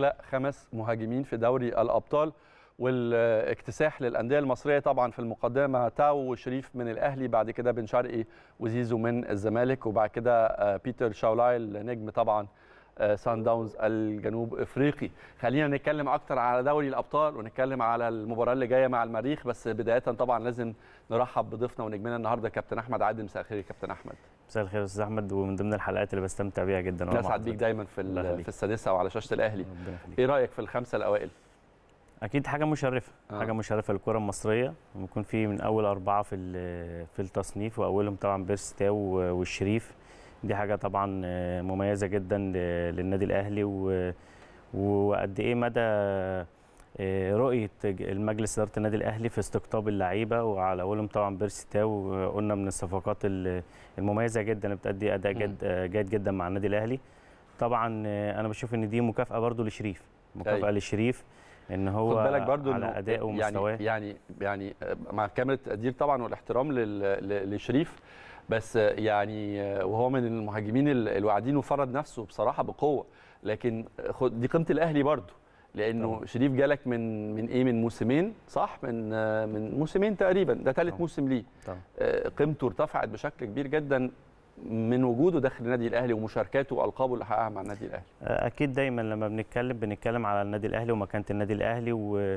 لا خمس مهاجمين في دوري الابطال والاكتساح للانديه المصريه طبعا في المقدمه تاو وشريف من الاهلي بعد كده بن شرقي وزيزو من الزمالك وبعد كده آه، بيتر شاولاي النجم طبعا آه، سان داونز الجنوب افريقي خلينا نتكلم اكتر على دوري الابطال ونتكلم على المباراه اللي جايه مع المريخ بس بدايه طبعا لازم نرحب بضيفنا ونجمنا النهارده كابتن احمد عادل مساء الخير يا كابتن احمد مساء الخير يا استاذ احمد ومن ضمن الحلقات اللي بستمتع بيها جدا وانا اسعد بيك دايما في في السادسه وعلى شاشه الاهلي ايه رايك في الخمسه الاوائل اكيد حاجه مشرفه آه. حاجه مشرفه للكره المصريه ويكون في من اول اربعه في في التصنيف واولهم طبعا بيرستاو والشريف دي حاجه طبعا مميزه جدا للنادي الاهلي وقد ايه مدى آه، رؤيه المجلس اداره النادي الاهلي في استقطاب اللعيبه وعلى قولهم طبعا بيرسي تاو قلنا من الصفقات المميزه جدا اللي بتأدي اداء آه، جيد جد جدا مع النادي الاهلي طبعا آه، انا بشوف ان دي مكافاه برده لشريف مكافاه أي. أيوه. لشريف ان هو خد بالك برضو على ادائه يعني ومستواه يعني يعني مع كامل التقدير طبعا والاحترام لشريف بس يعني وهو من المهاجمين الواعدين وفرض نفسه بصراحه بقوه لكن دي قيمه الاهلي برضو لانه طبعا. شريف جالك من من ايه من موسمين صح من من موسمين تقريبا ده ثالث موسم ليه آه، قيمته ارتفعت بشكل كبير جدا من وجوده داخل النادي الاهلي ومشاركاته والقابه اللي حققها مع النادي الاهلي آه، اكيد دايما لما بنتكلم بنتكلم على النادي الاهلي ومكانه النادي الاهلي و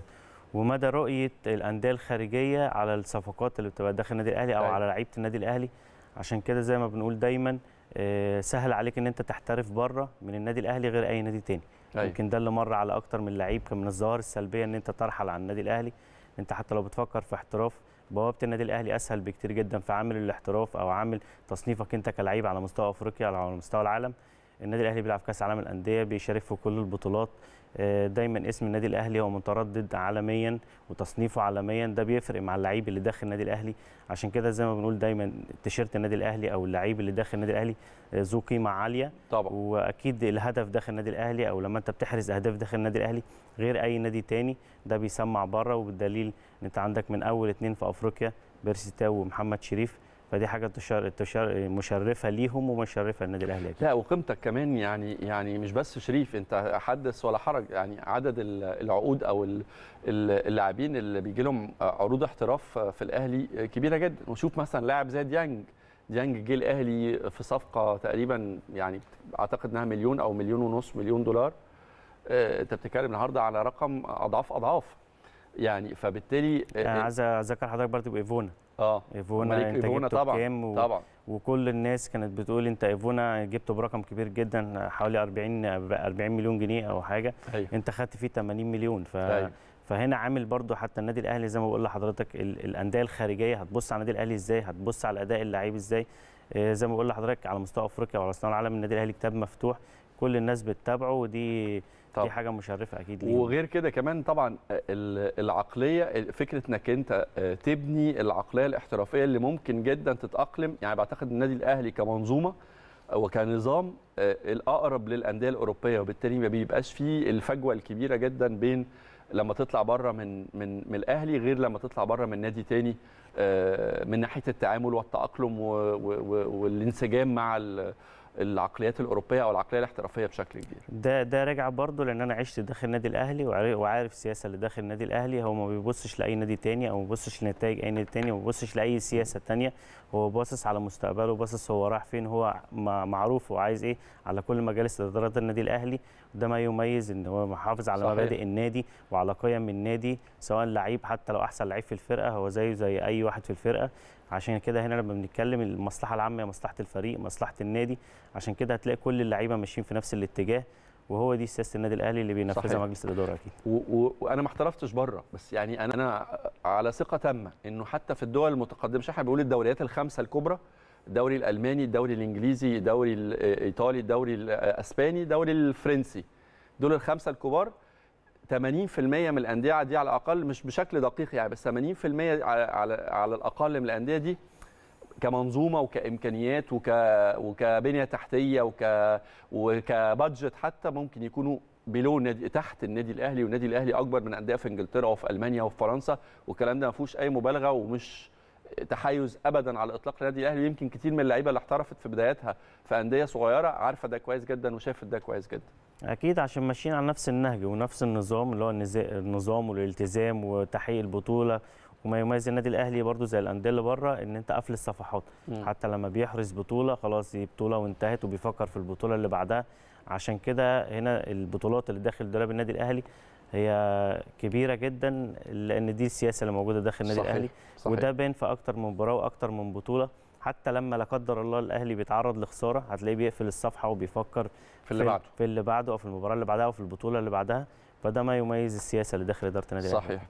ومدى رؤيه الانديه الخارجيه على الصفقات اللي بتبقى داخل النادي الاهلي او أيوة. على لعيبه النادي الاهلي عشان كده زي ما بنقول دايما آه، سهل عليك ان انت تحترف بره من النادي الاهلي غير اي نادي تاني أيوه. يمكن ده اللي مر على اكتر من لعيب كان من الظواهر السلبيه ان انت ترحل عن النادي الاهلي انت حتى لو بتفكر في احتراف بوابه النادي الاهلي اسهل بكتير جدا في عامل الاحتراف او عامل تصنيفك انت كلعيب على مستوى افريقيا او على مستوى العالم النادي الاهلي بيلعب كاس عالم الانديه بيشارك في كل البطولات آه، دايما اسم النادي الاهلي هو متردد عالميا وتصنيفه عالميا ده بيفرق مع اللعيب اللي داخل النادي الاهلي عشان كده زي ما بنقول دايما تيشيرت النادي الاهلي او اللعيب اللي داخل النادي الاهلي آه، ذو قيمه عاليه طبعا واكيد الهدف داخل النادي الاهلي او لما انت بتحرز اهداف داخل النادي الاهلي غير اي نادي تاني ده بيسمع بره وبالدليل ان انت عندك من اول اتنين في افريقيا بيرسي تاو ومحمد شريف فدي حاجه تشار تشار مشرفه ليهم ومشرفه للنادي الاهلي لا وقيمتك كمان يعني يعني مش بس شريف انت حدث ولا حرج يعني عدد العقود او اللاعبين اللي بيجي لهم عروض احتراف في الاهلي كبيره جدا وشوف مثلا لاعب زي ديانج ديانج جه الاهلي في صفقه تقريبا يعني اعتقد انها مليون او مليون ونص مليون دولار آه، انت بتتكلم النهارده على رقم اضعاف اضعاف يعني فبالتالي آه، يعني عايز اذكر حضرتك برضه بايفونا اه ايفونا إيه؟ انت إيفونا جبته طبعا بكام و... طبعا وكل الناس كانت بتقول انت ايفونا جبته برقم كبير جدا حوالي 40 40 مليون جنيه او حاجه أيوه. انت خدت فيه 80 مليون ف أيوه. فهنا عامل برضو حتى النادي الاهلي زي ما بقول لحضرتك الانديه الخارجيه هتبص على النادي الاهلي ازاي هتبص على اداء اللعيب ازاي آه، زي ما بقول لحضرتك على مستوى افريقيا وعلى مستوى العالم النادي الاهلي كتاب مفتوح كل الناس بتتابعه ودي طبعا. دي حاجه مشرفه اكيد ليهم وغير كده كمان طبعا آه، العقليه فكره انك انت آه، تبني العقليه الاحترافيه اللي ممكن جدا تتاقلم يعني بعتقد النادي الاهلي كمنظومه آه، وكنظام الاقرب للانديه الاوروبيه وبالتالي ما بيبقاش فيه الفجوه الكبيره جدا بين لما تطلع بره من من من الاهلي غير لما تطلع بره من نادي تاني من ناحيه التعامل والتاقلم والانسجام مع العقليات الاوروبيه او العقليه الاحترافيه بشكل كبير ده ده راجع برضه لان انا عشت داخل النادي الاهلي وعارف السياسه اللي داخل النادي الاهلي هو ما بيبصش لاي نادي تاني او ما بيبصش لنتائج اي نادي تاني ما بيبصش لاي سياسه تانيه هو باصص على مستقبله باصص هو رايح فين هو معروف هو عايز ايه على كل مجالس اداره النادي الاهلي وده ما يميز ان هو محافظ على صحيح. مبادئ النادي وعلى قيم النادي سواء لعيب حتى لو احسن لعيب في الفرقه هو زيه زي اي واحد في الفرقه عشان كده هنا لما بنتكلم المصلحه العامه هي مصلحه الفريق مصلحه النادي عشان كده هتلاقي كل اللعيبه ماشيين في نفس الاتجاه وهو دي سياسه النادي الاهلي اللي بينفذها مجلس الاداره اكيد وانا ما احترفتش بره بس يعني انا على ثقه تامه انه حتى في الدول المتقدمه احنا بنقول الدوريات الخمسه الكبرى الدوري الالماني الدوري الانجليزي الدوري الايطالي الدوري الاسباني الدوري الفرنسي دول الخمسه الكبار 80% من الانديه دي على الاقل مش بشكل دقيق يعني بس 80% على على, على الاقل من الانديه دي كمنظومه وكامكانيات وك وكبنيه تحتيه وك وكبادجت حتى ممكن يكونوا بلو نادي تحت النادي الاهلي والنادي الاهلي اكبر من انديه في انجلترا وفي المانيا وفي فرنسا والكلام ده ما فيهوش اي مبالغه ومش تحيز ابدا على الاطلاق للنادي الاهلي يمكن كتير من اللعيبه اللي احترفت في بداياتها في انديه صغيره عارفه ده كويس جدا وشافت ده كويس جدا اكيد عشان ماشيين على نفس النهج ونفس النظام اللي هو النظام والالتزام وتحقيق البطوله وما يميز النادي الاهلي برضو زي الانديه اللي بره ان انت قافل الصفحات م. حتى لما بيحرز بطوله خلاص دي بطوله وانتهت وبيفكر في البطوله اللي بعدها عشان كده هنا البطولات اللي داخل دولاب النادي الاهلي هي كبيره جدا لان دي السياسه اللي موجوده داخل النادي صحيح. الاهلي صحيح. وده بين في اكتر من مباراه واكتر من بطوله حتى لما لا قدر الله الاهلي بيتعرض لخساره هتلاقيه بيقفل الصفحه وبيفكر في اللي بعده في اللي بعده او في المباراه اللي بعدها او في البطوله اللي بعدها فده ما يميز السياسه اللي داخل اداره النادي الاهلي صحيح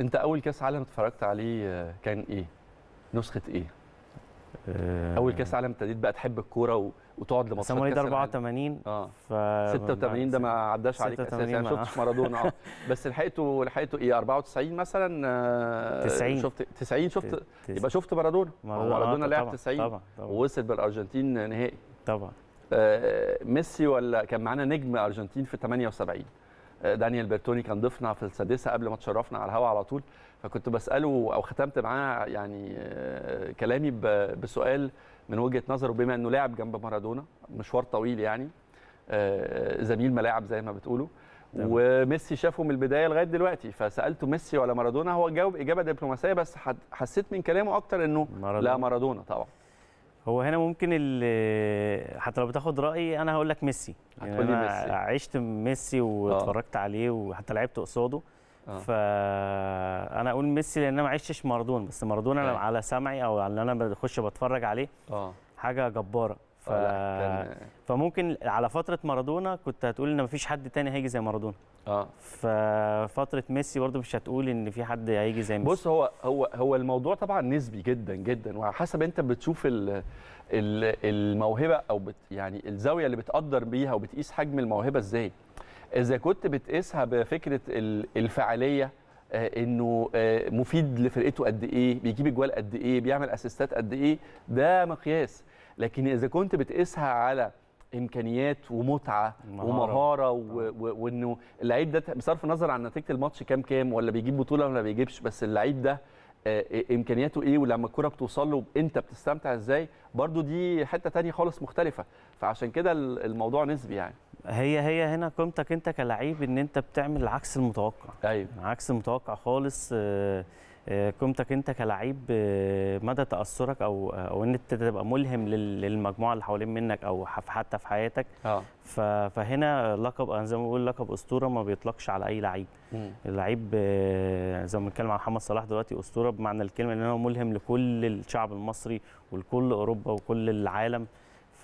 انت اول كاس عالم اتفرجت عليه كان ايه نسخه ايه آه، اول كاس عالم ابتديت بقى تحب الكوره وتقعد لماتشات كاس 84 اه ف 86 ده ما عداش عليك اساسا انا ما شفتش مارادونا اه بس لحقته لحقته ايه 94 مثلا 90 آه، شفت 90 شفت يبقى شفت مارادونا مارادونا مارادونا آه، لعب 90 ووصل بالارجنتين نهائي طبعا آه ميسي ولا كان معانا نجم ارجنتين في 78 دانيال بيرتوني كان ضيفنا في السادسه قبل ما تشرفنا على الهوا على طول فكنت بساله او ختمت معاه يعني آه، كلامي بسؤال من وجهه نظره بما انه لاعب جنب مارادونا مشوار طويل يعني آه، زميل ملاعب زي ما بتقولوا وميسي شافه من البدايه لغايه دلوقتي فسالته ميسي ولا مارادونا هو جاوب اجابه دبلوماسيه بس حسيت من كلامه اكتر انه مارادونا. لا مارادونا طبعا هو هنا ممكن حتى لو بتاخد رايي انا هقول لك ميسي يعني انا ميسي. عشت ميسي آه. واتفرجت آه. عليه وحتى لعبت قصاده آه. ف انا اقول ميسي لان انا ما عشتش مارادونا بس مارادونا انا على سمعي او على انا بخش بتفرج عليه اه حاجه جباره ف... آه، فممكن على فتره مارادونا كنت هتقول ان مفيش حد تاني هيجي زي مارادونا اه ففتره ميسي برضه مش هتقول ان في حد هيجي زي ميسي بص هو هو هو الموضوع طبعا نسبي جدا جدا وعلى حسب انت بتشوف ال ال الموهبه او بت يعني الزاويه اللي بتقدر بيها وبتقيس حجم الموهبه ازاي اذا كنت بتقيسها بفكره الفعاليه آه، انه آه، مفيد لفرقته قد ايه بيجيب اجوال قد ايه بيعمل اسيستات قد ايه ده مقياس لكن اذا كنت بتقيسها على امكانيات ومتعه ومهاره آه. وانه اللعيب ده بصرف النظر عن نتيجه الماتش كام كام ولا بيجيب بطوله ولا بيجيبش بس اللعيب ده امكانياته ايه ولما الكره بتوصل له انت بتستمتع ازاي برضو دي حته تانية خالص مختلفه فعشان كده الموضوع نسبي يعني هي هي هنا قيمتك انت كلعيب ان انت بتعمل العكس المتوقع ايوه عكس المتوقع خالص آه، آه، قيمتك انت كلعيب آه، مدى تاثرك او او ان انت تبقى ملهم للمجموعه اللي حوالين منك او حتى في حياتك آه. فهنا لقب انا زي ما بقول لقب اسطوره ما بيطلقش على اي لعيب اللعيب زي ما بنتكلم عن محمد صلاح دلوقتي اسطوره بمعنى الكلمه ان هو ملهم لكل الشعب المصري ولكل اوروبا وكل العالم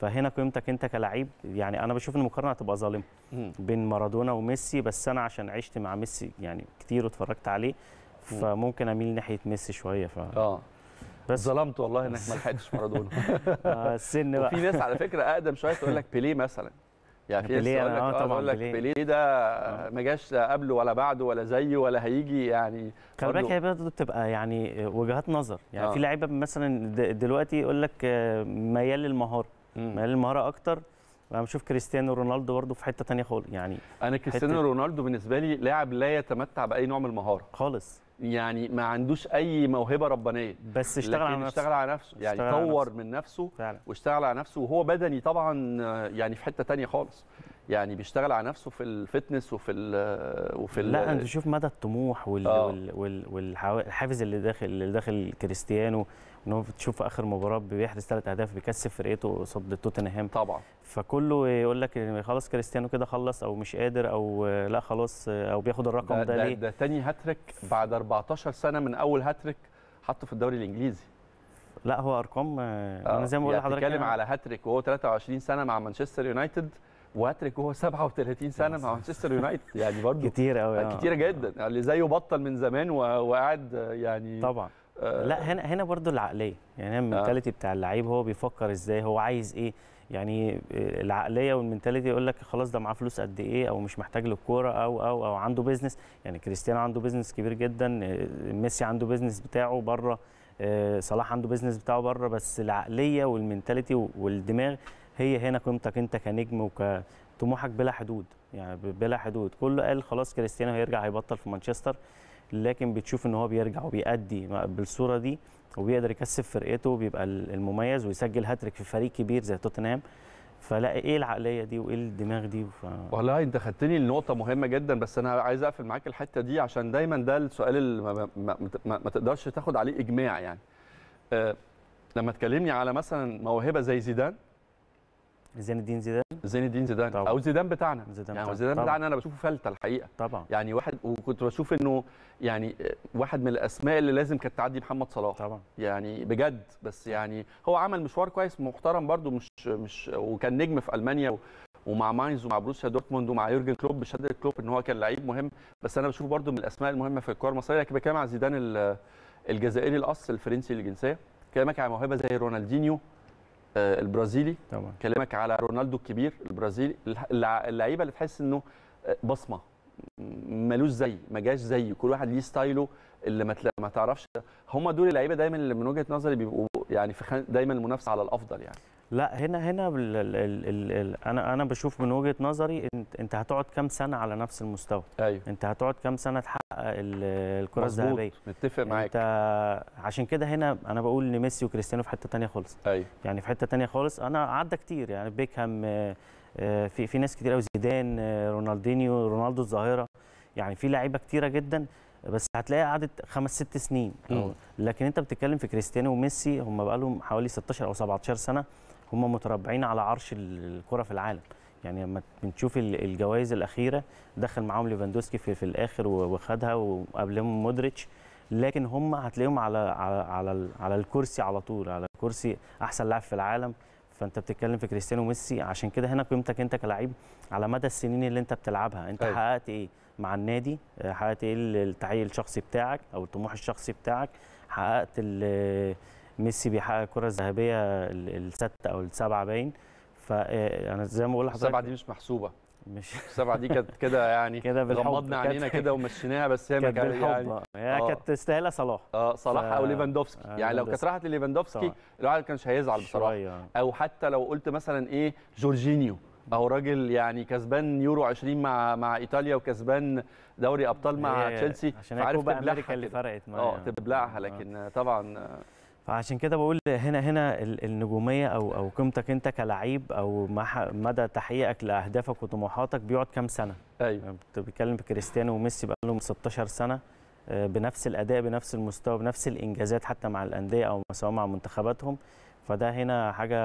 فهنا قيمتك انت كلاعب يعني انا بشوف ان المقارنه هتبقى ظالمه بين مارادونا وميسي بس انا عشان عشت مع ميسي يعني كتير واتفرجت عليه فممكن اميل ناحيه ميسي شويه ف اه بس ظلمت والله انك ما لحقتش مارادونا آه، السن بقى في ناس على فكره اقدم شويه تقول لك بيليه مثلا يعني في ناس تقول لك اه, آه، طبعا لك بيليه ده آه. ما جاش قبله ولا بعده ولا زيه ولا هيجي يعني خلي بالك هي بتبقى يعني وجهات نظر يعني آه. في لعيبه مثلا دلوقتي يقول لك ميال للمهاره ميال المهارة اكتر انا بشوف كريستيانو رونالدو برضه في حته ثانيه خالص يعني انا كريستيانو رونالدو بالنسبه لي لاعب لا يتمتع باي نوع من المهاره خالص يعني ما عندوش اي موهبه ربانيه بس اشتغل على نفسه اشتغل على نفسه يعني طور من نفسه فعلا. واشتغل على نفسه وهو بدني طبعا يعني في حته ثانيه خالص يعني بيشتغل على نفسه في الفتنس وفي ال وفي ال لا انت شوف مدى الطموح وال آه. والحافز اللي داخل اللي داخل كريستيانو ان هو تشوف اخر مباراه بيحرز ثلاث اهداف بيكسب فرقته قصاد توتنهام طبعا فكله يقول لك خلاص كريستيانو كده خلص او مش قادر او لا خلاص او بياخد الرقم ده, ده, ده ليه ده تاني هاتريك بعد 14 سنه من اول هاتريك حطه في الدوري الانجليزي لا هو ارقام آه. انا زي ما بقول يعني لحضرتك بتكلم يعني على هاتريك وهو 23 سنه مع مانشستر يونايتد واتريك وهو 37 سنه مع مانشستر يونايتد يعني برضه كتير قوي آه. كتير جدا اللي يعني زيه بطل من زمان وقاعد يعني طبعا آه لا هنا هنا برضه العقليه يعني آه. المنتاليتي آه. بتاع اللعيب هو بيفكر ازاي هو عايز ايه يعني آه، العقليه والمنتاليتي يقول لك خلاص ده معاه فلوس قد ايه او مش محتاج للكوره او او او عنده بيزنس يعني كريستيانو عنده بيزنس كبير جدا ميسي عنده بيزنس بتاعه بره صلاح عنده بيزنس بتاعه بره بس العقليه والمنتاليتي والدماغ هي هنا قيمتك انت كنجم وكطموحك بلا حدود يعني بلا حدود كله قال خلاص كريستيانو هيرجع هيبطل في مانشستر لكن بتشوف ان هو بيرجع وبيأدي بالصوره دي وبيقدر يكسب فرقته وبيبقى المميز ويسجل هاتريك في فريق كبير زي توتنهام فلا ايه العقليه دي وايه الدماغ دي ف... والله انت خدتني لنقطه مهمه جدا بس انا عايز اقفل معاك الحته دي عشان دايما ده السؤال اللي ما, ما, ما, ما تقدرش تاخد عليه اجماع يعني أه لما تكلمني على مثلا موهبه زي زيدان زين الدين زيدان زين الدين زيدان طبعا. او زيدان بتاعنا زيدان يعني زيدان طبعا. بتاعنا انا بشوفه فلته الحقيقه طبعا يعني واحد وكنت بشوف انه يعني واحد من الاسماء اللي لازم كانت تعدي محمد صلاح طبعا يعني بجد بس يعني هو عمل مشوار كويس محترم برده مش مش وكان نجم في المانيا و ومع ماينز ومع بروسيا دورتموند ومع يورجن كلوب بشد كلوب ان هو كان لعيب مهم بس انا بشوفه برده من الاسماء المهمه في الكوره المصريه لكن بتكلم على زيدان الجزائري الاصل الفرنسي الجنسيه كلامك على موهبه زي رونالدينيو آه، البرازيلي طبعا. كلامك على رونالدو الكبير البرازيلي اللعيبه اللي تحس انه آه، بصمه ملوش زي ما جاش زي كل واحد ليه ستايله اللي ما, ما تعرفش هم دول اللعيبه دايما اللي من وجهه نظري بيبقوا يعني في دايما المنافسه على الافضل يعني لا هنا هنا الـ الـ الـ انا انا بشوف من وجهه نظري انت, انت هتقعد كام سنه على نفس المستوى ايوه انت هتقعد كام سنه تحقق الكره الذهبيه متفق معاك انت عشان كده هنا انا بقول ان ميسي وكريستيانو في حته ثانيه خالص ايوه يعني في حته ثانيه خالص انا عدى كتير يعني بيكهام آه، آه، في في ناس كتير قوي زيدان آه، رونالدينيو رونالدو الظاهره يعني في لعيبه كتيره جدا بس هتلاقي قعدت خمس ست سنين لكن انت بتتكلم في كريستيانو وميسي هم بقى لهم حوالي 16 او 17 سنه هم متربعين على عرش الكره في العالم يعني لما بنشوف الجوائز الاخيره دخل معاهم ليفاندوسكي في, في الاخر وخدها وقبلهم مودريتش لكن هم هتلاقيهم على على على, على الكرسي على طول على كرسي احسن لاعب في العالم فانت بتتكلم في كريستيانو ميسي عشان كده هنا قيمتك انت كلاعب على مدى السنين اللي انت بتلعبها انت أيوة. حققت ايه مع النادي حققت ايه التحقيق الشخصي بتاعك او الطموح الشخصي بتاعك حققت ميسي بيحقق الكره الذهبيه السته او السبعه باين فانا آه، زي ما بقول لحضرتك السبعه دي مش محسوبه مش السبعه دي كانت كده يعني كده غمضنا علينا كده ومشيناها بس هي كانت يعني هي آه. كانت تستاهلها صلاح اه صلاح او ليفاندوفسكي آه يعني لو كانت راحت لليفاندوفسكي الواحد ما كانش هيزعل بصراحه شوية. او حتى لو قلت مثلا ايه جورجينيو اهو راجل يعني كسبان يورو 20 مع مع ايطاليا وكسبان دوري ابطال مع تشيلسي عشان عارف تبلعها اللي فرقت معاه اه تبلعها آه. لكن طبعا فعشان كده بقول هنا هنا النجوميه او او قيمتك انت كلعيب او مدى تحقيقك لاهدافك وطموحاتك بيقعد كام سنه؟ ايوه يعني بتتكلم كريستيانو وميسي بقى لهم 16 سنه آه، بنفس الاداء بنفس المستوى بنفس الانجازات حتى مع الانديه او سواء مع منتخباتهم فده هنا حاجه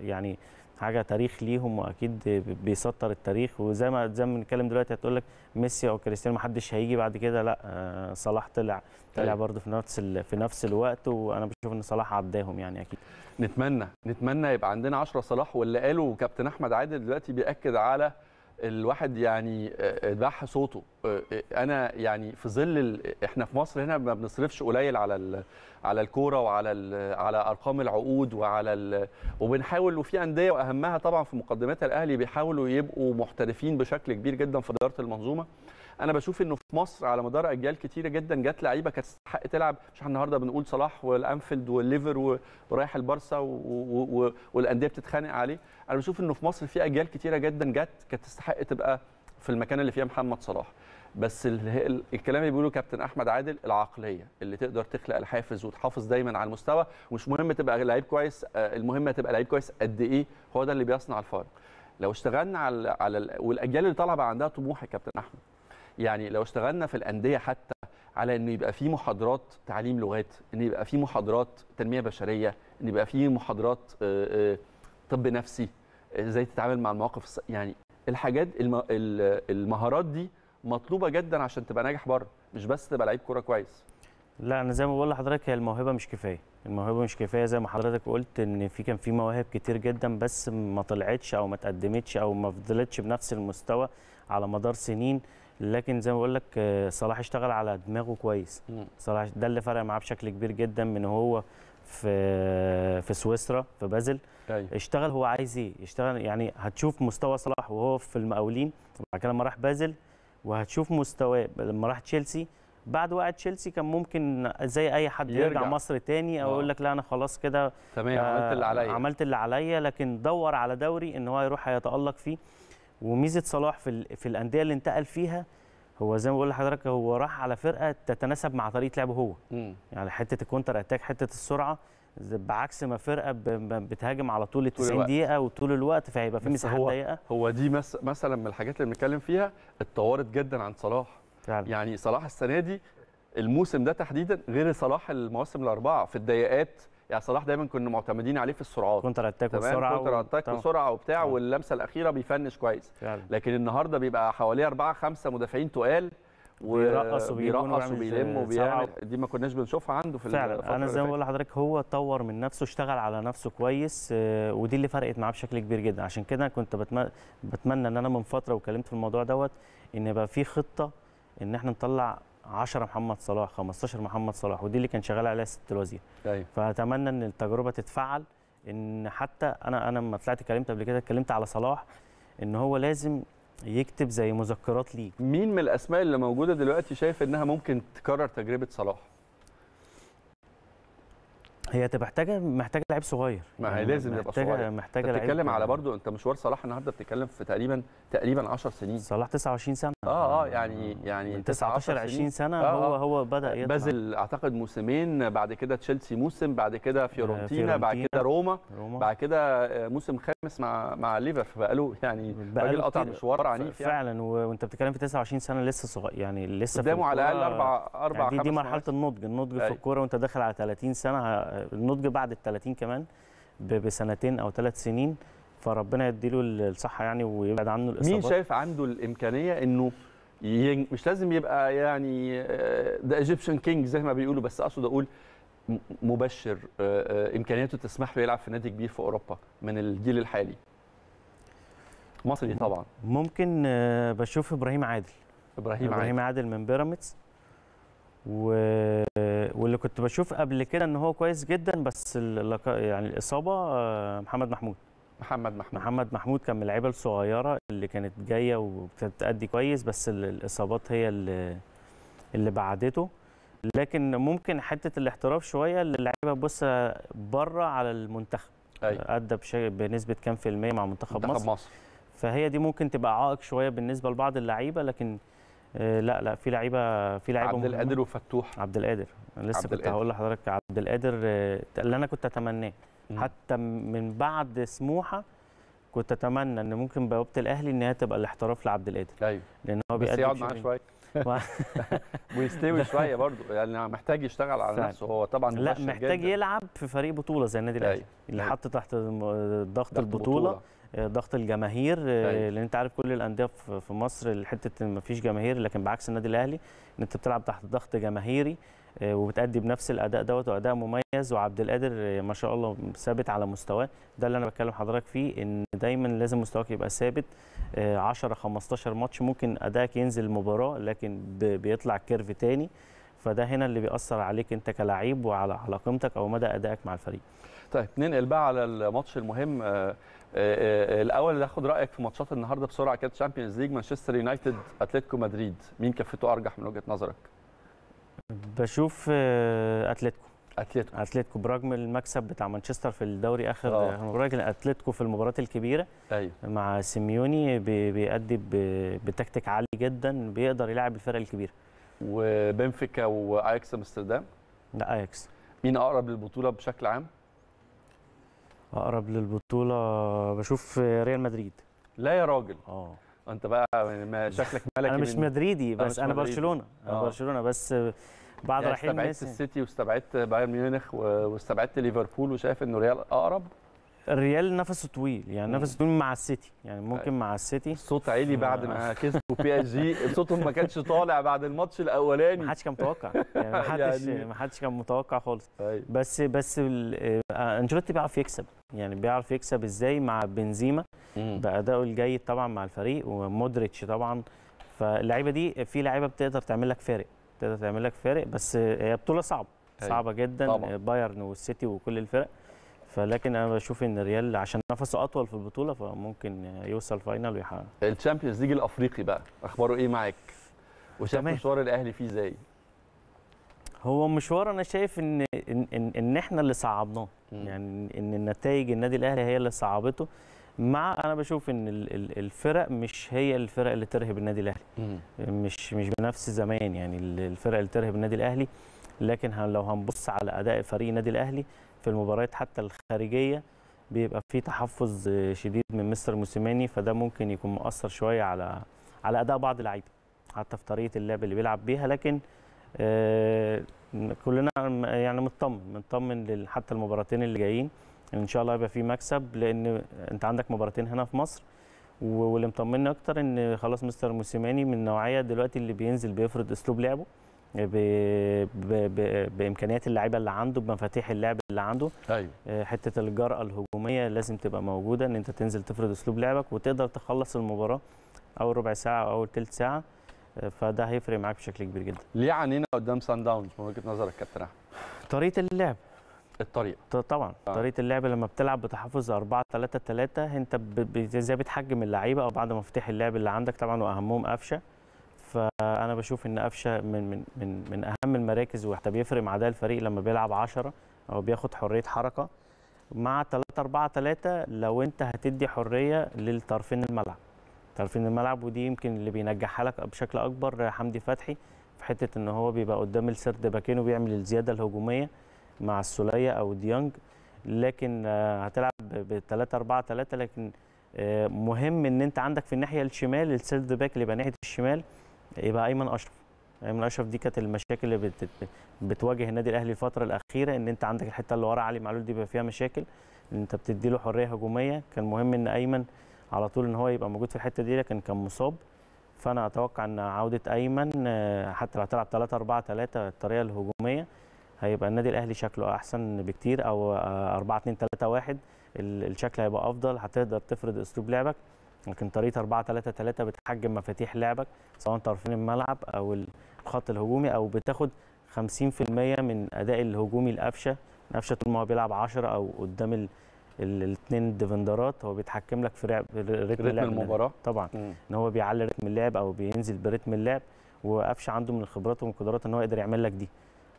يعني حاجه تاريخ ليهم واكيد بيسطر التاريخ وزي ما زي ما بنتكلم دلوقتي هتقول لك ميسي او كريستيانو ما حدش هيجي بعد كده لا آه، صلاح طلع طلع طيب. برده في نفس في نفس الوقت وانا بشوف ان صلاح عداهم يعني اكيد نتمنى نتمنى يبقى عندنا 10 صلاح واللي قاله كابتن احمد عادل دلوقتي بياكد على الواحد يعني باح آه، آه، صوته آه، انا يعني في ظل ال... احنا في مصر هنا ما بنصرفش قليل على ال... على الكوره وعلى ال... على ارقام العقود وعلى ال... وبنحاول وفي انديه واهمها طبعا في مقدمتها الاهلي بيحاولوا يبقوا محترفين بشكل كبير جدا في اداره المنظومه انا بشوف انه في مصر على مدار اجيال كتيره جدا جت لعيبه كانت تستحق تلعب مش احنا النهارده بنقول صلاح والانفيلد والليفر ورايح البارسا والانديه بتتخانق عليه انا بشوف انه في مصر في اجيال كتيره جدا جت كانت تستحق تبقى في المكان اللي فيه محمد صلاح بس الكلام اللي بيقوله كابتن احمد عادل العقليه اللي تقدر تخلق الحافز وتحافظ دايما على المستوى ومش مهم تبقى لعيب كويس آه، المهم تبقى لعيب كويس قد ايه هو ده اللي بيصنع الفارق لو اشتغلنا على على والاجيال اللي طالعه بقى عندها طموح يا كابتن احمد يعني لو اشتغلنا في الانديه حتى على ان يبقى في محاضرات تعليم لغات ان يبقى في محاضرات تنميه بشريه ان يبقى في محاضرات آه، آه، طب نفسي آه، ازاي تتعامل مع المواقف يعني الحاجات المهارات دي مطلوبه جدا عشان تبقى ناجح بره مش بس تبقى لعيب كوره كويس لا انا زي ما بقول لحضرتك هي الموهبه مش كفايه الموهبه مش كفايه زي ما حضرتك قلت ان في كان في مواهب كتير جدا بس ما طلعتش او ما تقدمتش او ما فضلتش بنفس المستوى على مدار سنين لكن زي ما بقول لك آه، صلاح اشتغل على دماغه كويس صلاح ده اللي فرق معاه بشكل كبير جدا من هو في آه، في سويسرا في بازل أيوه. اشتغل هو عايز ايه اشتغل يعني هتشوف مستوى صلاح وهو في المقاولين بعد كده لما راح بازل وهتشوف مستواه لما راح تشيلسي بعد وقع تشيلسي كان ممكن زي اي حد يرجع, يرجع مصر تاني او يقول آه. لك لا انا خلاص كده تمام آه عملت اللي عليا عملت اللي عليا لكن دور على دوري ان هو يروح هيتالق فيه وميزه صلاح في في الانديه اللي انتقل فيها هو زي ما بقول لحضرتك هو راح على فرقه تتناسب مع طريقه لعبه هو مم. يعني حته الكونتر اتاك حته السرعه بعكس ما فرقه بتهاجم على طول ال 90 دقيقه وطول الوقت فهيبقى في مساحات ضيقه هو دي مس مثلا من الحاجات اللي بنتكلم فيها اتطورت جدا عن صلاح فعلا. يعني صلاح السنه دي الموسم ده تحديدا غير صلاح المواسم الاربعه في الضيقات يعني صلاح دايما كنا معتمدين عليه في السرعات كونتر اتاك بسرعه كونتر اتاك وسرعه وبتاع آه. واللمسه الاخيره بيفنش كويس فعلا. لكن النهارده بيبقى حواليه اربعه خمسه مدافعين تقال ويرقص وبيرقص وبيلم وبيعمل دي ما كناش بنشوفها عنده في فعلا انا زي ما بقول لحضرتك هو طور من نفسه اشتغل على نفسه كويس آه، ودي اللي فرقت معاه بشكل كبير جدا عشان كده كنت بتمنى ان انا من فتره وكلمت في الموضوع دوت ان يبقى في خطه ان احنا نطلع 10 محمد صلاح 15 محمد صلاح ودي اللي كان شغال عليها ست الوزير ايوه فاتمنى ان التجربه تتفعل ان حتى انا انا لما طلعت اتكلمت قبل كده اتكلمت على صلاح ان هو لازم يكتب زي مذكرات ليه مين من الاسماء اللي موجوده دلوقتي شايف انها ممكن تكرر تجربه صلاح هي تبقى محتاجه محتاجه لعيب صغير ما هي يعني لازم يبقى صغير محتاجه لعيب بتتكلم على برضو انت مشوار صلاح النهارده بتتكلم في تقريبا تقريبا 10 سنين صلاح 29 سنه اه اه يعني يعني 19 20 سنه آه هو آه. هو بدا يطلع بازل اعتقد موسمين بعد كده تشيلسي موسم بعد كده آه، فيورنتينا, آه بعد كده روما, روما بعد كده آه، موسم خامس مع مع ليفر فبقاله يعني راجل قطع مشوار عنيف يعني فعلا وانت بتتكلم في 29 سنه لسه صغير يعني لسه قدامه على الاقل اربع اربع يعني دي, دي مرحله النضج النضج في الكوره وانت داخل على 30 سنه النضج بعد ال 30 كمان بسنتين او ثلاث سنين فربنا يديله الصحه يعني ويبعد عنه الاصابات مين شايف عنده الامكانيه انه مش لازم يبقى يعني ده ايجيبشن كينج زي ما بيقولوا بس اقصد اقول مبشر آه، آه، امكانياته تسمح له يلعب في نادي كبير في اوروبا من الجيل الحالي مصري طبعا ممكن آه، بشوف ابراهيم عادل ابراهيم, إبراهيم عادل. عادل من بيراميدز و... واللي كنت بشوف قبل كده ان هو كويس جدا بس اللق... يعني الاصابه آه، محمد محمود محمد محمود محمد محمود كان من اللعيبه الصغيره اللي كانت جايه وبتأدي كويس بس الاصابات هي اللي اللي بعدته لكن ممكن حته الاحتراف شويه اللي اللعيبه بص بره على المنتخب أيوة. ادى بنسبه كام في الميه مع منتخب, منتخب مصر. مصر فهي دي ممكن تبقى عائق شويه بالنسبه لبعض اللعيبه لكن آه، لا لا في لعيبه في لعيبه عبد القادر وفتوح عبد القادر لسه كنت هقول لحضرتك عبد القادر آه، اللي انا كنت اتمناه حتى من بعد سموحه كنت اتمنى ان ممكن بوابه الاهلي ان هي تبقى الاحتراف لعبد القادر ايوه لان هو بيقدم بس يقعد معاه شويه ويستوي شويه برضه يعني محتاج يشتغل على نفسه هو طبعا لا محتاج جدا. يلعب في فريق بطوله زي النادي الاهلي أيوه. اللي أيوه. حط تحت ضغط البطوله, البطولة. ضغط الجماهير آه، أيوة. لان انت عارف كل الانديه في مصر حته ما فيش جماهير لكن بعكس النادي الاهلي ان انت بتلعب تحت ضغط جماهيري آه، وبتأدي بنفس الاداء دوت واداء مميز وعبد القادر آه، ما شاء الله ثابت على مستواه ده اللي انا بتكلم حضرتك فيه ان دايما لازم مستواك يبقى ثابت 10 15 ماتش ممكن ادائك ينزل مباراه لكن بيطلع كيرف تاني فده هنا اللي بيأثر عليك انت كلاعب وعلى على قيمتك او مدى ادائك مع الفريق. طيب ننقل بقى على الماتش المهم آه، آه، آه، الاول هاخد رايك في ماتشات النهارده بسرعه كانت تشامبيونز ليج مانشستر يونايتد اتلتيكو مدريد مين كفته ارجح من وجهه نظرك بشوف اتلتيكو اتلتيكو اتلتيكو برغم المكسب بتاع مانشستر في الدوري اخر راجل اتلتيكو في المباريات الكبيره أيوه. مع سيميوني بيأدي بتكتيك عالي جدا بيقدر يلاعب الفرق الكبيره وبنفيكا واياكس امستردام لا اياكس مين اقرب للبطوله بشكل عام اقرب للبطوله بشوف ريال مدريد لا يا راجل اه انت بقى ما شكلك ملكي انا مش مدريدي بس انا, برشلونه انا آه. برشلونه بس بعد يعني رحيل استبعدت السيتي واستبعدت بايرن ميونخ واستبعدت ليفربول وشايف انه ريال اقرب الريال نفسه طويل يعني نفسه طويل مع السيتي يعني ممكن مع السيتي الصوت عالي بعد ما آه. كسبوا بي اس جي صوتهم ما كانش طالع بعد الماتش الاولاني ما حدش كان متوقع يعني ما حدش يعني... ما حدش كان متوقع خالص طيب. بس بس آه، انشيلوتي بيعرف يكسب يعني بيعرف يكسب ازاي مع بنزيما بادائه الجيد طبعا مع الفريق ومودريتش طبعا فاللعيبه دي في لعيبه بتقدر تعمل لك فارق تقدر تعمل لك فارق بس هي بطوله صعبه طيب. صعبه جدا بايرن والسيتي وكل الفرق فلكن انا بشوف ان ريال عشان نفسه اطول في البطوله فممكن يوصل فاينل ويحقق الشامبيونز ليج الافريقي بقى اخباره ايه معاك وشايف مشوار الاهلي فيه ازاي هو مشوار انا شايف ان ان ان, إن احنا اللي صعبناه يعني ان النتائج النادي الاهلي هي اللي صعبته مع انا بشوف ان الفرق مش هي الفرق اللي ترهب النادي الاهلي مش مش بنفس زمان يعني الفرق اللي ترهب النادي الاهلي لكن لو هنبص على اداء فريق النادي الاهلي في المباريات حتى الخارجيه بيبقى في تحفظ شديد من مستر موسيماني فده ممكن يكون مؤثر شويه على على اداء بعض اللعيبه حتى في طريقه اللعب اللي بيلعب بيها لكن آه، كلنا يعني مطمن مطمن حتى المباراتين اللي جايين ان شاء الله يبقى في مكسب لان انت عندك مباراتين هنا في مصر واللي مطمني اكتر ان خلاص مستر موسيماني من النوعيه دلوقتي اللي بينزل بيفرض اسلوب لعبه ب... ب... ب... بامكانيات اللعيبه اللي عنده بمفاتيح اللعب اللي عنده ايوه آه، حته الجرأه الهجوميه لازم تبقى موجوده ان انت تنزل تفرض اسلوب لعبك وتقدر تخلص المباراه اول ربع ساعه او اول ثلث ساعه آه، فده هيفرق معاك بشكل كبير جدا ليه عانينا قدام سان داونز من وجهه نظرك كابتن احمد طريقه اللعب الطريقه طبعا آه. طريقه اللعب لما بتلعب بتحفظ 4 3 3 انت ازاي بتحجم اللعيبه او بعد مفاتيح اللعب اللي عندك طبعا واهمهم قفشه فانا بشوف ان قفشه من من من من اهم المراكز وحتى بيفرق مع ده الفريق لما بيلعب 10 او بياخد حريه حركه مع 3 4 3 لو انت هتدي حريه للطرفين الملعب طرفين الملعب ودي يمكن اللي بينجحها لك بشكل اكبر حمدي فتحي في حته ان هو بيبقى قدام السرد باكين وبيعمل الزياده الهجوميه مع السوليه او ديانج لكن آه، هتلعب ب 3 4 3 لكن آه، مهم ان انت عندك في الناحيه الشمال السيرد باك اللي يبقى ناحيه الشمال يبقى ايمن اشرف ايمن اشرف دي كانت المشاكل اللي بتواجه النادي الاهلي الفتره الاخيره ان انت عندك الحته اللي ورا علي معلول دي بيبقى فيها مشاكل ان انت بتدي له حريه هجوميه كان مهم ان ايمن على طول ان هو يبقى موجود في الحته دي لكن كان مصاب فانا اتوقع ان عوده ايمن آه، حتى لو هتلعب 3 4 3 الطريقه الهجوميه هيبقى النادي الاهلي شكله احسن بكتير او 4 2 3 1 الشكل هيبقى افضل هتقدر تفرض اسلوب لعبك لكن طريقه 4 3 3 بتحجم مفاتيح لعبك سواء طرفين الملعب او الخط الهجومي او بتاخد 50% من اداء الهجومي القفشه القفشه طول ما هو بيلعب 10 او قدام الاثنين ديفندرات هو بيتحكم لك في رتم, رتم اللعب المباراه طبعا مم. ان هو بيعلي رتم اللعب او بينزل برتم اللعب وقفشه عنده من الخبرات ومن القدرات ان هو يقدر يعمل لك دي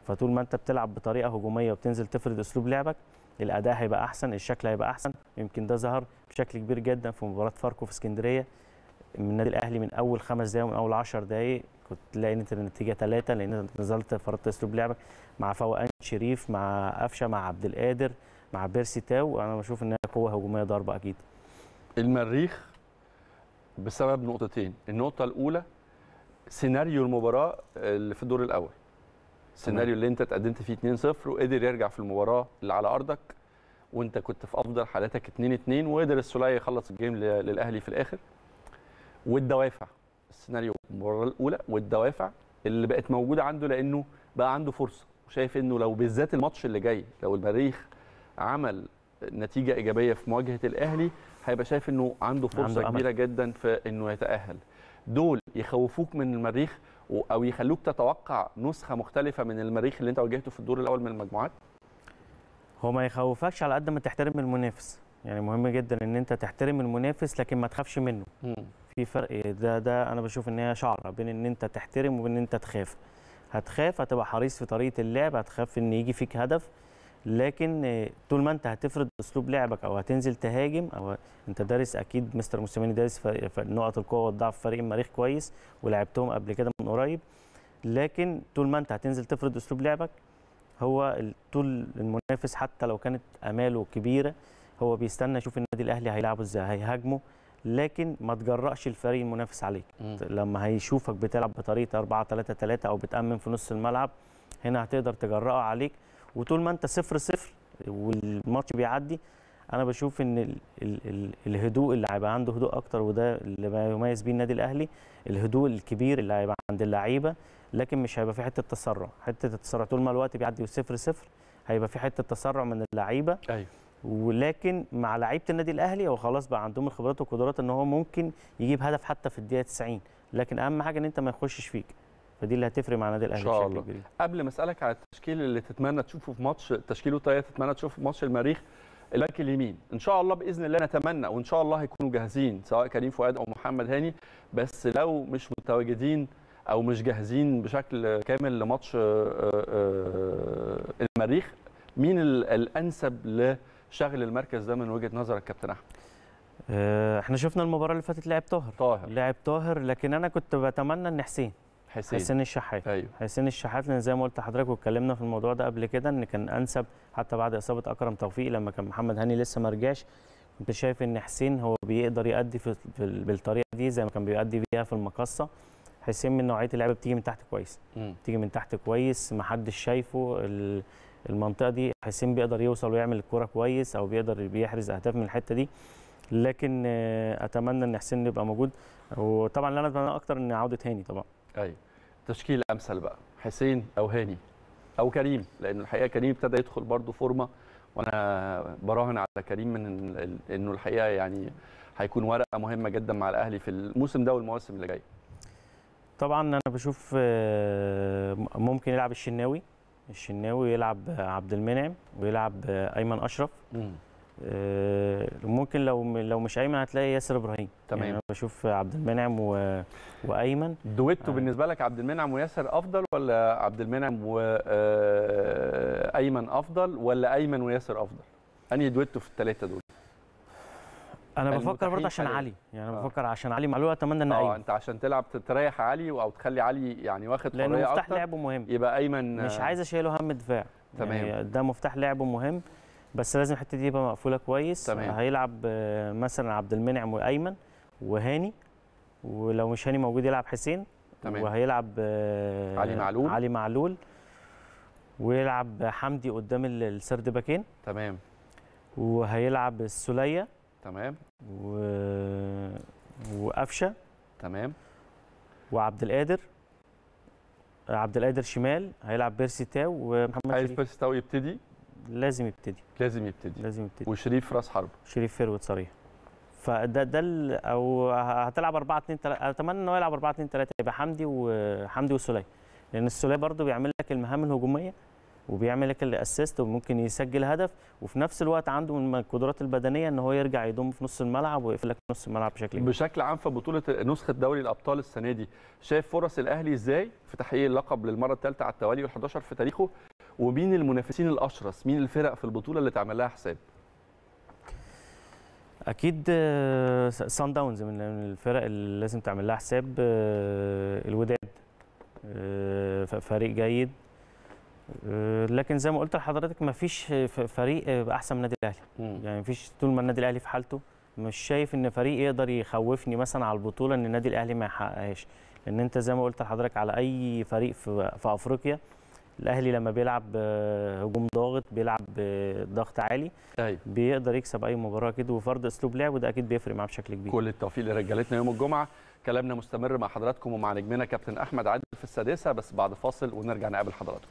فطول ما انت بتلعب بطريقه هجوميه وبتنزل تفرض اسلوب لعبك الاداء هيبقى احسن الشكل هيبقى احسن يمكن ده ظهر بشكل كبير جدا في مباراه فاركو في اسكندريه من النادي الاهلي من اول خمس دقائق ومن اول 10 دقائق كنت تلاقي انت النتيجه ثلاثه لان انت نزلت فرضت اسلوب لعبك مع فوقان شريف مع قفشه مع عبد القادر مع بيرسي تاو انا بشوف انها قوه هجوميه ضاربه اكيد المريخ بسبب نقطتين النقطه الاولى سيناريو المباراه اللي في الدور الاول السيناريو اللي انت تقدمت فيه 2-0 وقدر يرجع في المباراه اللي على ارضك وانت كنت في افضل حالاتك 2-2 وقدر السلاي يخلص الجيم للاهلي في الاخر والدوافع السيناريو المباراه الاولى والدوافع اللي بقت موجوده عنده لانه بقى عنده فرصه وشايف انه لو بالذات الماتش اللي جاي لو المريخ عمل نتيجه ايجابيه في مواجهه الاهلي هيبقى شايف انه عنده فرصه عنده كبيره جدا في انه يتاهل دول يخوفوك من المريخ او يخلوك تتوقع نسخه مختلفه من المريخ اللي انت واجهته في الدور الاول من المجموعات هو ما يخوفكش على قد ما تحترم المنافس يعني مهم جدا ان انت تحترم المنافس لكن ما تخافش منه م. في فرق إيه؟ ده ده انا بشوف ان هي شعره بين ان انت تحترم وبين ان انت تخاف هتخاف هتبقى حريص في طريقه اللعب هتخاف ان يجي فيك هدف لكن آه، طول ما انت هتفرض اسلوب لعبك او هتنزل تهاجم او انت دارس اكيد مستر موسيماني دارس نقط القوه والضعف فريق المريخ كويس ولعبتهم قبل كده من قريب لكن طول ما انت هتنزل تفرض اسلوب لعبك هو طول المنافس حتى لو كانت اماله كبيره هو بيستنى يشوف النادي الاهلي هيلعبه ازاي هيهاجمه لكن ما تجرأش الفريق المنافس عليك م. لما هيشوفك بتلعب بطريقه 4 3 3 او بتامن في نص الملعب هنا هتقدر تجرأه عليك وطول ما انت صفر صفر والماتش بيعدي انا بشوف ان الـ الـ الـ الهدوء اللي هيبقى عنده هدوء اكتر وده اللي يميز بيه النادي الاهلي الهدوء الكبير اللي هيبقى عند اللعيبه لكن مش هيبقى في حته تسرع حته التسرع طول ما الوقت بيعدي وصفر صفر هيبقى في حته تسرع من اللعيبه ايوه ولكن مع لعيبه النادي الاهلي هو خلاص بقى عندهم الخبرات والقدرات ان هو ممكن يجيب هدف حتى في الدقيقه 90 لكن اهم حاجه ان انت ما يخشش فيك فدي اللي هتفرق مع نادي الاهلي ان شاء الله كبير. قبل ما اسالك على التشكيل اللي تتمنى تشوفه في ماتش تشكيله طيب تتمنى تشوفه في ماتش المريخ الباك اليمين ان شاء الله باذن الله نتمنى وان شاء الله هيكونوا جاهزين سواء كريم فؤاد او محمد هاني بس لو مش متواجدين او مش جاهزين بشكل كامل لماتش آه، آه، آه، المريخ مين الانسب لشغل المركز ده من وجهه نظرك كابتن احمد احنا شفنا المباراه اللي فاتت لعب طاهر طاهر لعب طاهر لكن انا كنت بتمنى ان حسين حسين حسين الشحات أيوه. حسين الشحات لان زي ما قلت لحضرتك واتكلمنا في الموضوع ده قبل كده ان كان انسب حتى بعد اصابه اكرم توفيق لما كان محمد هاني لسه ما رجعش كنت شايف ان حسين هو بيقدر يأدي في بالطريقه دي زي ما كان بيأدي بيها في المقصه حسين من نوعيه اللعيبه بتيجي من تحت كويس م. بتيجي من تحت كويس ما حدش شايفه المنطقه دي حسين بيقدر يوصل ويعمل الكوره كويس او بيقدر بيحرز اهداف من الحته دي لكن آه، اتمنى ان حسين يبقى موجود وطبعا اللي انا اتمنى اكتر ان عوده هاني طبعا ايوه تشكيل امثل بقى حسين او هاني او كريم لان الحقيقه كريم ابتدى يدخل برضه فورمه وانا براهن على كريم من انه الحقيقه يعني هيكون ورقه مهمه جدا مع الاهلي في الموسم ده والمواسم اللي جايه طبعا انا بشوف آه، ممكن يلعب الشناوي الشناوي يلعب عبد المنعم ويلعب آه، ايمن اشرف آه، ممكن لو لو مش ايمن هتلاقي ياسر ابراهيم تمام يعني انا بشوف عبد المنعم و... وايمن دويتو آه. بالنسبه لك عبد المنعم وياسر افضل ولا عبد المنعم وايمن آه، افضل ولا ايمن وياسر افضل انهي دويتو في الثلاثه دول انا بفكر برضه عشان علي, يعني انا آه. بفكر عشان علي معلول اتمنى ان آه، ايمن اه انت عشان تلعب تريح علي او تخلي علي يعني واخد حريه اكتر لانه مفتاح لعبه مهم يبقى ايمن مش عايز اشيله هم دفاع يعني تمام يعني ده مفتاح لعبه مهم بس لازم الحته دي يبقى مقفوله كويس تمام. هيلعب آه، مثلا عبد المنعم وايمن وهاني ولو مش هاني موجود يلعب حسين تمام. وهيلعب آه، علي معلول علي معلول ويلعب حمدي قدام السرد باكين تمام وهيلعب السوليه تمام و... وقفشه تمام وعبد القادر عبد القادر شمال هيلعب بيرسي تاو ومحمد شريف بيرسي تاو يبتدي لازم يبتدي لازم يبتدي لازم يبتدي وشريف راس حرب شريف فروت صريح فده ده او هتلعب 4 2 3 اتمنى ان هو يلعب 4 2 3 يبقى حمدي وحمدي وسوليه لان السوليه برده بيعمل لك المهام الهجوميه وبيعمل لك الاسيست وممكن يسجل هدف وفي نفس الوقت عنده من القدرات البدنيه ان هو يرجع يضم في نص الملعب ويقفل لك نص الملعب بشكل كبير. بشكل عام في بطوله نسخه دوري الابطال السنه دي شايف فرص الاهلي ازاي في تحقيق اللقب للمره الثالثه على التوالي وال11 في تاريخه ومين المنافسين الاشرس مين الفرق في البطوله اللي تعمل لها حساب اكيد آه، سان داونز من الفرق اللي لازم تعمل لها حساب آه، الوداد آه، فريق جيد لكن زي ما قلت لحضرتك ما فيش فريق احسن من النادي الاهلي يعني ما فيش طول ما النادي الاهلي في حالته مش شايف ان فريق يقدر يخوفني مثلا على البطوله ان النادي الاهلي ما يحققهاش لان انت زي ما قلت لحضرتك على اي فريق في, في افريقيا الاهلي لما بيلعب آه، هجوم ضاغط بيلعب بضغط عالي أي. طيب. بيقدر يكسب اي مباراه كده وفرض اسلوب لعب وده اكيد بيفرق معاه بشكل كبير كل التوفيق لرجالتنا يوم الجمعه كلامنا مستمر مع حضراتكم ومع نجمنا كابتن احمد عادل في السادسه بس بعد فاصل ونرجع نقابل حضراتكم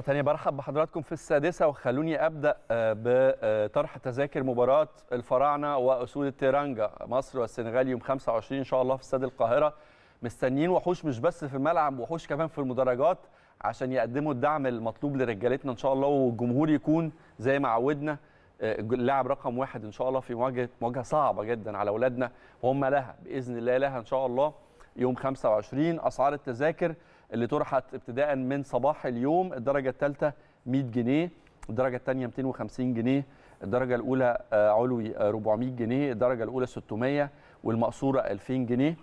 مرة ثانيه برحب بحضراتكم في السادسة وخلوني أبدأ آه، بطرح تذاكر مباراة الفراعنة وأسود التيرانجا مصر والسنغال يوم 25 إن شاء الله في استاد القاهرة مستنيين وحوش مش بس في الملعب وحوش كمان في المدرجات عشان يقدموا الدعم المطلوب لرجالتنا إن شاء الله والجمهور يكون زي ما عودنا آه، اللاعب رقم واحد إن شاء الله في مواجهة مواجهة صعبة جدا على أولادنا وهم لها بإذن الله لها إن شاء الله يوم 25 أسعار التذاكر اللي طرحت ابتداء من صباح اليوم الدرجة الثالثة 100 جنيه الدرجة الثانية 250 جنيه الدرجة الأولى آه، علوي 400 آه، جنيه الدرجة الأولى 600 والمقصورة 2000 جنيه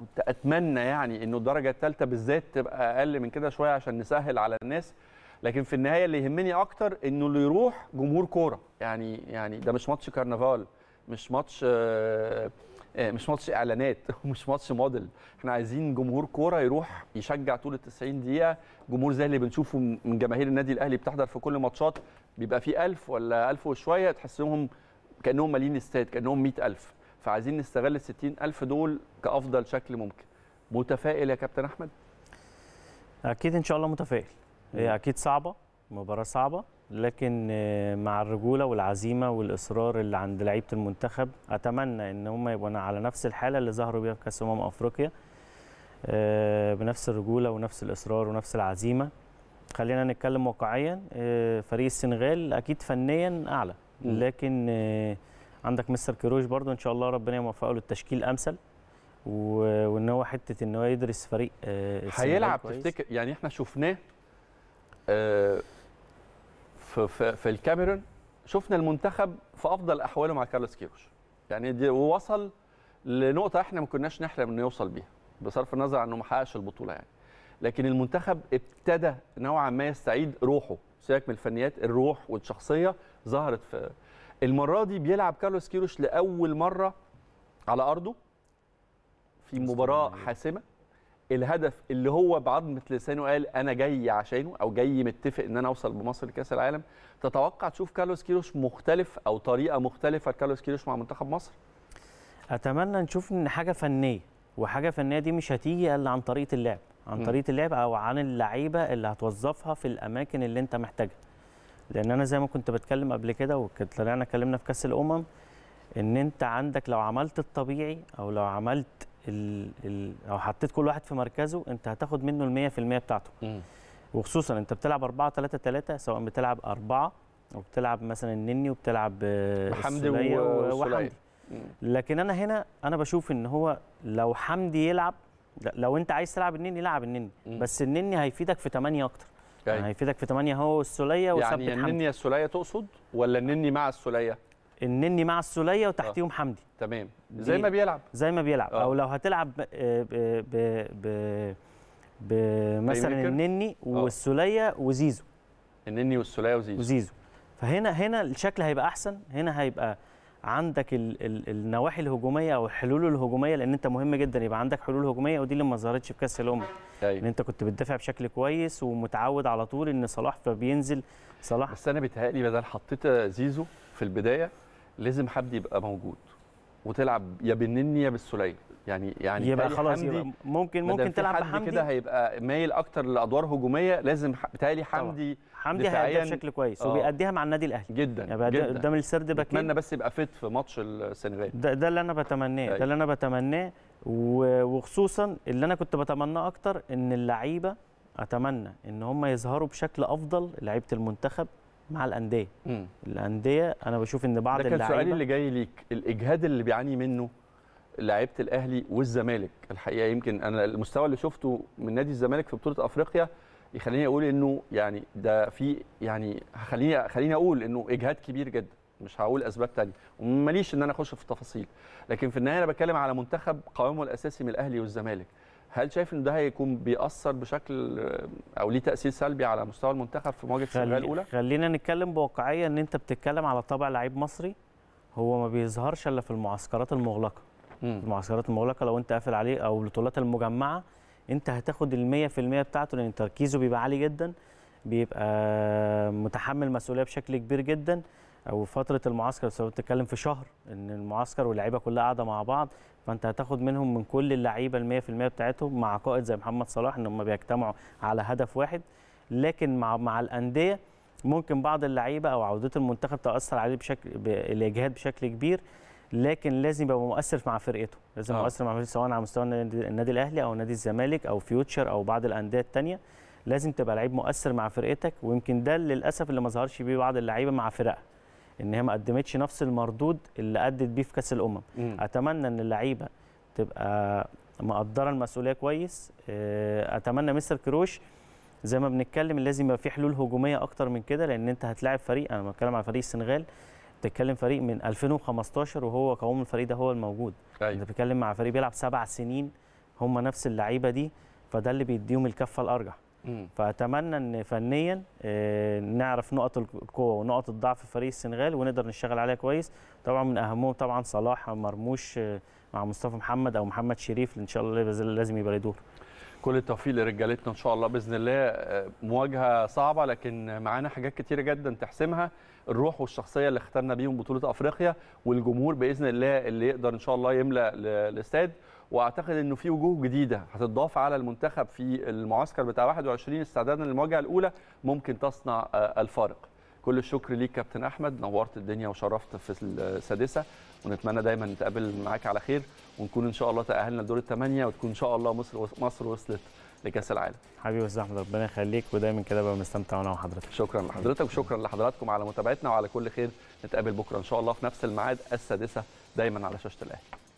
كنت أتمنى يعني أنه الدرجة الثالثة بالذات تبقى أقل من كده شوية عشان نسهل على الناس لكن في النهاية اللي يهمني أكتر أنه اللي يروح جمهور كورة يعني يعني ده مش ماتش كرنفال مش ماتش آه آه، مش ماتش اعلانات ومش ماتش موديل احنا عايزين جمهور كوره يروح يشجع طول ال 90 دقيقه جمهور زي اللي بنشوفه من جماهير النادي الاهلي بتحضر في كل ماتشات بيبقى فيه 1000 ولا 1000 وشويه تحسهم كانهم مالين استاد كانهم 100000 فعايزين نستغل ال 60000 دول كافضل شكل ممكن متفائل يا كابتن احمد اكيد ان شاء الله متفائل هي اكيد صعبه مباراه صعبه لكن آه، مع الرجوله والعزيمه والاصرار اللي عند لعيبه المنتخب اتمنى ان هم يبقوا على نفس الحاله اللي ظهروا بيها في كاس امم افريقيا آه، بنفس الرجوله ونفس الاصرار ونفس العزيمه خلينا نتكلم واقعيا آه، فريق السنغال اكيد فنيا اعلى لكن عندك مستر كيروش برضو ان شاء الله ربنا يوفقه للتشكيل امثل وان هو حته ان هو يدرس فريق هيلعب تفتكر يعني احنا شفناه في, في, في الكاميرون شفنا المنتخب في افضل احواله مع كارلوس كيروش يعني دي وصل لنقطه احنا ما كناش نحلم انه يوصل بيها بصرف النظر عن انه ما حققش البطوله يعني لكن المنتخب ابتدى نوعا ما يستعيد روحه سيبك من الفنيات الروح والشخصيه ظهرت في المره دي بيلعب كارلوس كيروش لاول مره على ارضه في مباراه حاسمه الهدف اللي هو بعضمه لسانه قال انا جاي عشانه او جاي متفق ان انا اوصل بمصر لكاس العالم تتوقع تشوف كارلوس كيروش مختلف او طريقه مختلفه لكارلوس كيروش مع منتخب مصر اتمنى نشوف ان حاجه فنيه وحاجه فنيه دي مش هتيجي الا عن طريقه اللعب عن طريقه اللعب او عن اللعيبه اللي هتوظفها في الاماكن اللي انت محتاجها لان انا زي ما كنت بتكلم قبل كده وكنت طلعنا اتكلمنا في كاس الامم ان انت عندك لو عملت الطبيعي او لو عملت ال ال لو حطيت كل واحد في مركزه انت هتاخد منه ال 100% بتاعته وخصوصا انت بتلعب 4 3 3 سواء بتلعب اربعه وبتلعب مثلا النني وبتلعب حمدي وحمدي لكن انا هنا انا بشوف ان هو لو حمدي يلعب لو انت عايز تلعب النني لعب النني بس النني هيفيدك في 8 اكتر يعني هيفيدك في 8 هو والسوليه يعني وثبت يعني النني السوليه تقصد ولا النني مع السوليه النني مع السوليه وتحتيهم آه. حمدي تمام زي ما بيلعب زي ما بيلعب أوه. او لو هتلعب ب ب ب مثلا النني آه. والسوليه وزيزو النني والسوليه وزيزو وزيزو فهنا هنا الشكل هيبقى احسن هنا هيبقى عندك ال ال النواحي الهجوميه او الحلول الهجوميه لان انت مهم جدا يبقى عندك حلول هجوميه ودي اللي ما ظهرتش في كاس الامم أيوة. ان انت كنت بتدافع بشكل كويس ومتعود على طول ان صلاح فبينزل صلاح بس انا بيتهيألي بدل حطيت زيزو في البدايه لازم حد يبقى موجود وتلعب يا بالنني يا بالسليه يعني يعني يبقى خلاص يبقى ممكن ممكن تلعب حمدي كده هيبقى مايل اكتر لادوار هجوميه لازم بتهيألي حمدي حمدي هيأديها بشكل كويس آه وبيأديها مع النادي الاهلي جدا يعني قدام السرد باكين اتمنى بس يبقى فيت في ماتش السنغال ده, ده اللي انا بتمناه ده أيوة. اللي انا بتمناه وخصوصا اللي انا كنت بتمناه اكتر ان اللعيبه اتمنى ان هم يظهروا بشكل افضل لعيبه المنتخب مع الانديه الانديه انا بشوف ان بعض اللعيبه السؤال سؤالي اللي جاي ليك الاجهاد اللي بيعاني منه لعيبه الاهلي والزمالك الحقيقه يمكن انا المستوى اللي شفته من نادي الزمالك في بطوله افريقيا يخليني اقول انه يعني ده في يعني خليني خليني اقول انه اجهاد كبير جدا مش هقول اسباب تانية وماليش ان انا اخش في التفاصيل لكن في النهايه انا بتكلم على منتخب قوامه الاساسي من الاهلي والزمالك هل شايف ان ده هيكون بيأثر بشكل او ليه تأثير سلبي على مستوى المنتخب في مواجهه السنغال الاولى؟ خلينا نتكلم بواقعيه ان انت بتتكلم على طبع لعيب مصري هو ما بيظهرش الا في المعسكرات المغلقه. مم. المعسكرات المغلقه لو انت قافل عليه او البطولات المجمعه انت هتاخد ال 100% بتاعته لان تركيزه بيبقى عالي جدا بيبقى متحمل مسؤوليه بشكل كبير جدا او فتره المعسكر سواء بتتكلم في شهر ان المعسكر واللعيبه كلها قاعده مع بعض فانت هتاخد منهم من كل اللعيبه ال 100% بتاعتهم مع قائد زي محمد صلاح ان هم بيجتمعوا على هدف واحد لكن مع مع الانديه ممكن بعض اللعيبه او عوده المنتخب تاثر عليه بشكل الاجهاد بشكل كبير لكن لازم يبقى مؤثر مع فرقته لازم أوه. مؤثر مع فرقته سواء على مستوى النادي الاهلي او نادي الزمالك او فيوتشر او بعض الانديه الثانيه لازم تبقى لعيب مؤثر مع فرقتك ويمكن ده للاسف اللي ما ظهرش بيه بعض اللعيبه مع فرقها ان هي ما قدمتش نفس المردود اللي ادت بيه في كاس الامم مم. اتمنى ان اللعيبه تبقى مقدره المسؤوليه كويس آه، اتمنى مستر كروش زي ما بنتكلم لازم يبقى في حلول هجوميه اكتر من كده لان انت هتلاعب فريق انا بتكلم على فريق السنغال بتتكلم فريق من 2015 وهو قوام الفريق ده هو الموجود أيوة. انت بتتكلم مع فريق بيلعب سبع سنين هم نفس اللعيبه دي فده اللي بيديهم الكفه الارجح فاتمنى ان فنيا آه، نعرف نقط القوه ونقط الضعف في فريق السنغال ونقدر نشتغل عليها كويس طبعا من اهمهم طبعا صلاح مرموش آه، مع مصطفى محمد او محمد شريف ان شاء الله لازم يبقى دور كل التوفيق لرجالتنا ان شاء الله باذن الله آه، مواجهه صعبه لكن معانا حاجات كتيره جدا تحسمها الروح والشخصيه اللي اخترنا بيهم بطوله افريقيا والجمهور باذن الله اللي يقدر ان شاء الله يملا الاستاد واعتقد انه في وجوه جديده هتضاف على المنتخب في المعسكر بتاع 21 استعدادا للمواجهه الاولى ممكن تصنع آه، الفارق كل الشكر ليك كابتن احمد نورت الدنيا وشرفت في السادسه ونتمنى دايما نتقابل معاك على خير ونكون ان شاء الله تاهلنا لدور الثمانيه وتكون ان شاء الله مصر مصر وصلت لكاس العالم حبيبي استاذ احمد ربنا يخليك ودايما كده بقى مستمتع انا وحضرتك شكرا لحضرتك وشكرا لحضراتكم على متابعتنا وعلى كل خير نتقابل بكره ان شاء الله في نفس الميعاد السادسه دايما على شاشه الاهلي